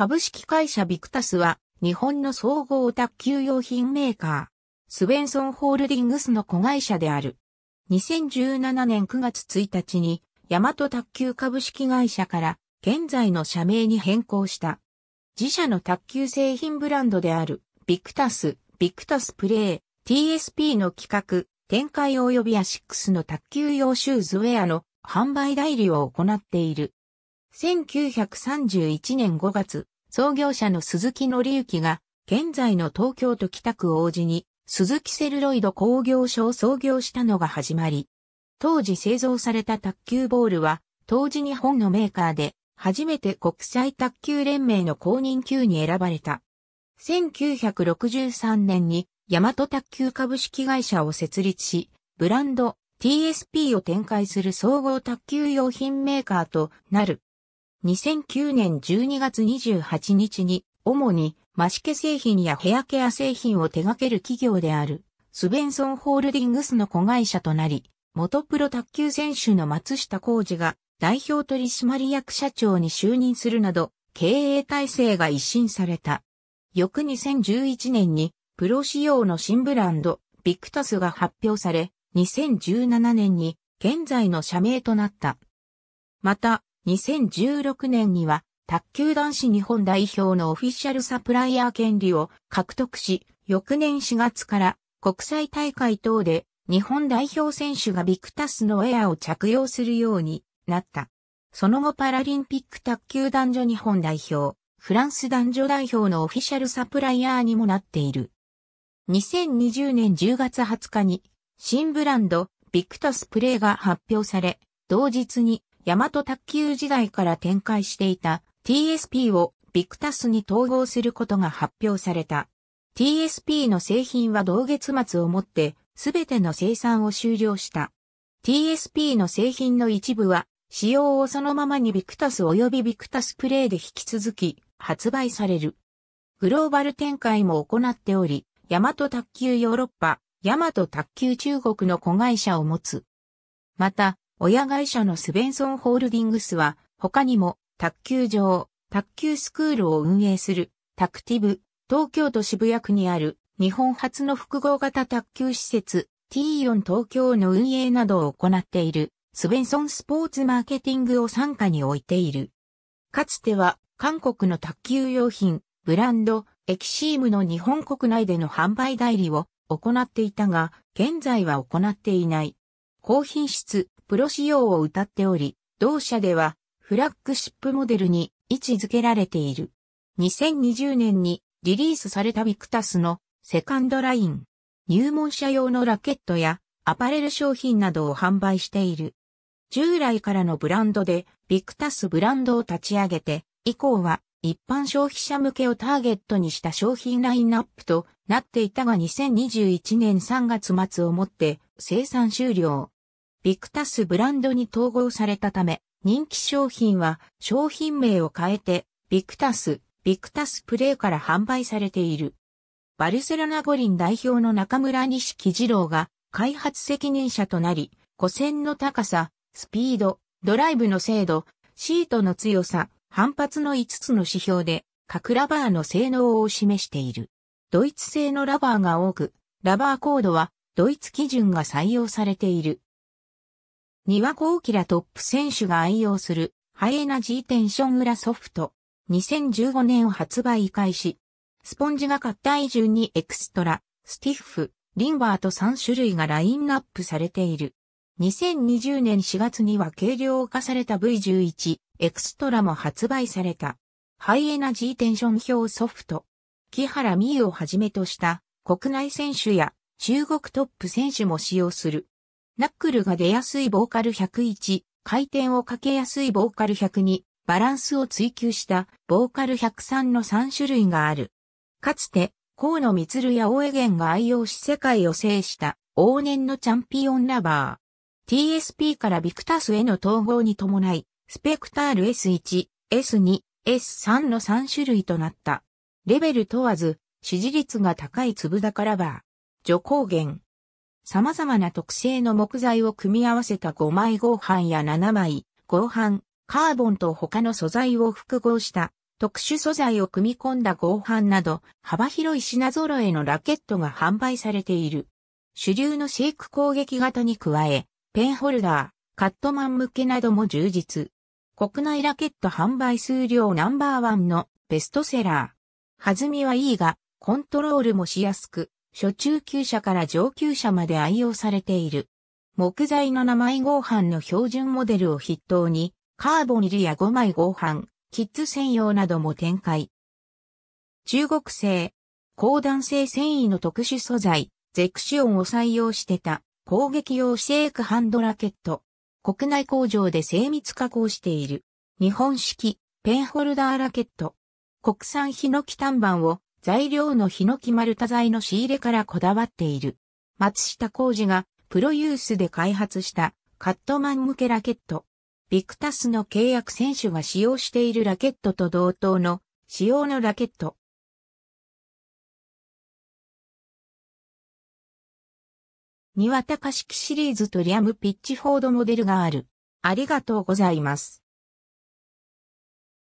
株式会社ビクタスは、日本の総合卓球用品メーカー、スウェンソンホールディングスの子会社である。2017年9月1日に、ヤマト卓球株式会社から、現在の社名に変更した。自社の卓球製品ブランドである、ビクタス、ビクタスプレイ、TSP の企画、展開及びアシックスの卓球用シューズウェアの販売代理を行っている。1931年5月、創業者の鈴木則之が、現在の東京都北区王子に、鈴木セルロイド工業所を創業したのが始まり、当時製造された卓球ボールは、当時日本のメーカーで、初めて国際卓球連盟の公認級に選ばれた。1963年に、大和卓球株式会社を設立し、ブランド TSP を展開する総合卓球用品メーカーとなる。2009年12月28日に、主に、増毛製品やヘアケア製品を手掛ける企業である、スベンソンホールディングスの子会社となり、元プロ卓球選手の松下幸二が代表取締役社長に就任するなど、経営体制が一新された。翌2011年に、プロ仕様の新ブランド、ビクタスが発表され、2017年に現在の社名となった。また、2016年には、卓球男子日本代表のオフィシャルサプライヤー権利を獲得し、翌年4月から国際大会等で日本代表選手がビクタスのエアを着用するようになった。その後パラリンピック卓球男女日本代表、フランス男女代表のオフィシャルサプライヤーにもなっている。2020年10月20日に新ブランドビクタスプレイが発表され、同日に大和卓球時代から展開していた TSP をビクタスに統合することが発表された。TSP の製品は同月末をもってすべての生産を終了した。TSP の製品の一部は使用をそのままにビクタス及びビクタスプレイで引き続き発売される。グローバル展開も行っており、ヤマト卓球ヨーロッパ、ヤマト卓球中国の子会社を持つ。また、親会社のスベンソンホールディングスは、他にも、卓球場、卓球スクールを運営する、タクティブ、東京都渋谷区にある、日本初の複合型卓球施設、T4 東京の運営などを行っている、スベンソンスポーツマーケティングを傘下に置いている。かつては、韓国の卓球用品、ブランド、エキシームの日本国内での販売代理を行っていたが、現在は行っていない。高品質、プロ仕様を歌っており、同社ではフラッグシップモデルに位置づけられている。2020年にリリースされたビクタスのセカンドライン、入門者用のラケットやアパレル商品などを販売している。従来からのブランドでビクタスブランドを立ち上げて、以降は一般消費者向けをターゲットにした商品ラインナップとなっていたが2021年3月末をもって生産終了。ビクタスブランドに統合されたため、人気商品は商品名を変えて、ビクタス、ビクタスプレイから販売されている。バルセロナ五輪代表の中村錦次郎が開発責任者となり、古戦の高さ、スピード、ドライブの精度、シートの強さ、反発の5つの指標で、各ラバーの性能を示している。ドイツ製のラバーが多く、ラバーコードはドイツ基準が採用されている。庭子キラトップ選手が愛用するハイエナジーテンション裏ソフト。2015年発売開始。スポンジが買った以上にエクストラ、スティッフ、リンバーと3種類がラインナップされている。2020年4月には軽量化された V11 エクストラも発売された。ハイエナジーテンション表ソフト。木原美優をはじめとした国内選手や中国トップ選手も使用するナックルが出やすいボーカル101、回転をかけやすいボーカル102、バランスを追求したボーカル103の3種類がある。かつて、河野光や大江源が愛用し世界を制した往年のチャンピオンラバー。TSP からビクタスへの統合に伴い、スペクタール S1、S2、S3 の3種類となった。レベル問わず、支持率が高い粒高ラバー。助光源、様々な特性の木材を組み合わせた5枚合板や7枚合板、カーボンと他の素材を複合した特殊素材を組み込んだ合板など幅広い品揃えのラケットが販売されている。主流のシェイク攻撃型に加え、ペンホルダー、カットマン向けなども充実。国内ラケット販売数量ナンバーワンのベストセラー。弾みはいいが、コントロールもしやすく、初中級者から上級者まで愛用されている。木材の7枚合板の標準モデルを筆頭に、カーボン入りや5枚合板、キッズ専用なども展開。中国製、高弾性繊維の特殊素材、ゼクシオンを採用してた攻撃用シェイクハンドラケット。国内工場で精密加工している。日本式ペンホルダーラケット。国産ヒノキ単板を材料のヒノキ丸太材の仕入れからこだわっている。松下工二がプロユースで開発したカットマン向けラケット。ビクタスの契約選手が使用しているラケットと同等の使用のラケット。庭高式シリーズとリアムピッチフォードモデルがある。ありがとうございます。